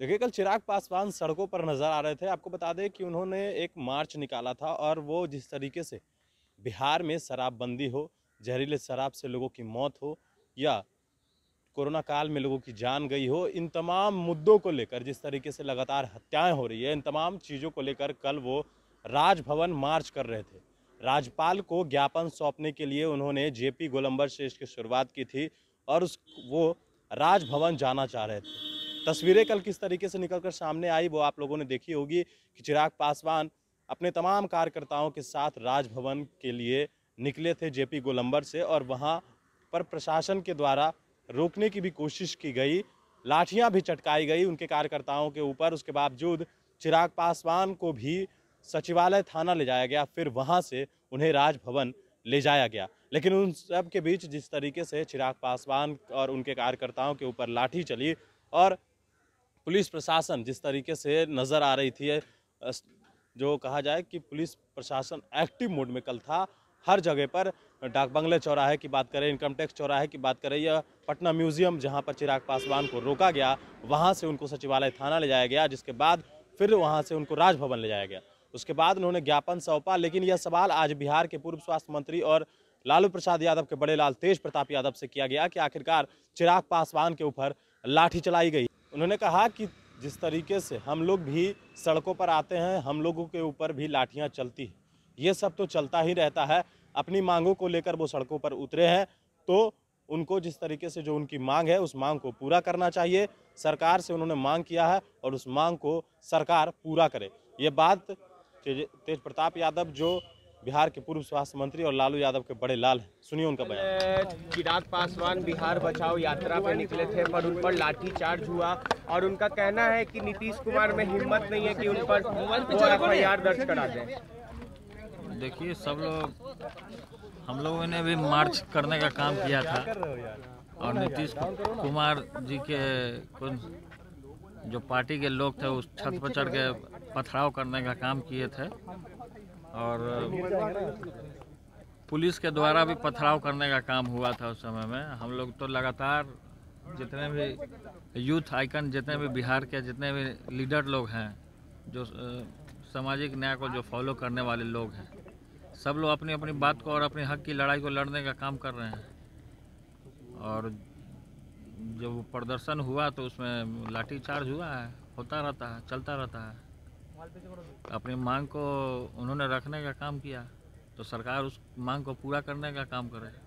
देखिए कल चिराग पासवान सड़कों पर नज़र आ रहे थे आपको बता दें कि उन्होंने एक मार्च निकाला था और वो जिस तरीके से बिहार में शराबबंदी हो जहरीले शराब से लोगों की मौत हो या कोरोना काल में लोगों की जान गई हो इन तमाम मुद्दों को लेकर जिस तरीके से लगातार हत्याएं हो रही है इन तमाम चीज़ों को लेकर कल वो राजभवन मार्च कर रहे थे राज्यपाल को ज्ञापन सौंपने के लिए उन्होंने जेपी गोलंबर से इसकी शुरुआत की थी और उस वो राजभवन जाना चाह रहे थे तस्वीरें कल किस तरीके से निकल कर सामने आई वो आप लोगों ने देखी होगी कि चिराग पासवान अपने तमाम कार्यकर्ताओं के साथ राजभवन के लिए निकले थे जेपी गोलंबर से और वहाँ पर प्रशासन के द्वारा रोकने की भी कोशिश की गई लाठियाँ भी चटकाई गई उनके कार्यकर्ताओं के ऊपर उसके बावजूद चिराग पासवान को भी सचिवालय थाना ले जाया गया फिर वहाँ से उन्हें राजभवन ले जाया गया लेकिन उन सब के बीच जिस तरीके से चिराग पासवान और उनके कार्यकर्ताओं के ऊपर लाठी चली और पुलिस प्रशासन जिस तरीके से नज़र आ रही थी जो कहा जाए कि पुलिस प्रशासन एक्टिव मोड में कल था हर जगह पर डाक बंगले चौराहे की बात करें इनकम टैक्स चौराहे की बात करें या पटना म्यूजियम जहां पर चिराग पासवान को रोका गया वहां से उनको सचिवालय थाना ले जाया गया जिसके बाद फिर वहां से उनको राजभवन ले जाया गया उसके बाद उन्होंने ज्ञापन सौंपा लेकिन यह सवाल आज बिहार के पूर्व स्वास्थ्य मंत्री और लालू प्रसाद यादव के बड़े लाल तेज प्रताप यादव से किया गया कि आखिरकार चिराग पासवान के ऊपर लाठी चलाई गई उन्होंने कहा कि जिस तरीके से हम लोग भी सड़कों पर आते हैं हम लोगों के ऊपर भी लाठियाँ चलती हैं ये सब तो चलता ही रहता है अपनी मांगों को लेकर वो सड़कों पर उतरे हैं तो उनको जिस तरीके से जो उनकी मांग है उस मांग को पूरा करना चाहिए सरकार से उन्होंने मांग किया है और उस मांग को सरकार पूरा करे ये बात तेज प्रताप यादव जो बिहार के पूर्व स्वास्थ्य मंत्री और लालू यादव के बड़े लाल हैं सुनिए उनका बयान चिराग पासवान बिहार बचाओ यात्रा पर निकले थे पर उन पर लाठीचार्ज हुआ और उनका कहना है कि नीतीश कुमार में हिम्मत नहीं है कि उन पर एफ आई आर दर्ज करा दें देखिए सब लोग हम लोगों ने भी मार्च करने का काम किया था और नीतीश कुमार जी के जो पार्टी के लोग थे उस छत पर चढ़ के पथराव करने का काम किए थे और पुलिस के द्वारा भी पथराव करने का काम हुआ था उस समय में हम लोग तो लगातार जितने भी यूथ आइकन जितने भी बिहार के जितने भी लीडर लोग हैं जो सामाजिक न्याय को जो फॉलो करने वाले लोग हैं सब लोग अपनी अपनी बात को और अपने हक की लड़ाई को लड़ने का काम कर रहे हैं और जब प्रदर्शन हुआ तो उसमें लाठीचार्ज हुआ है होता रहता है चलता रहता है अपनी मांग को उन्होंने रखने का काम किया तो सरकार उस मांग को पूरा करने का काम करे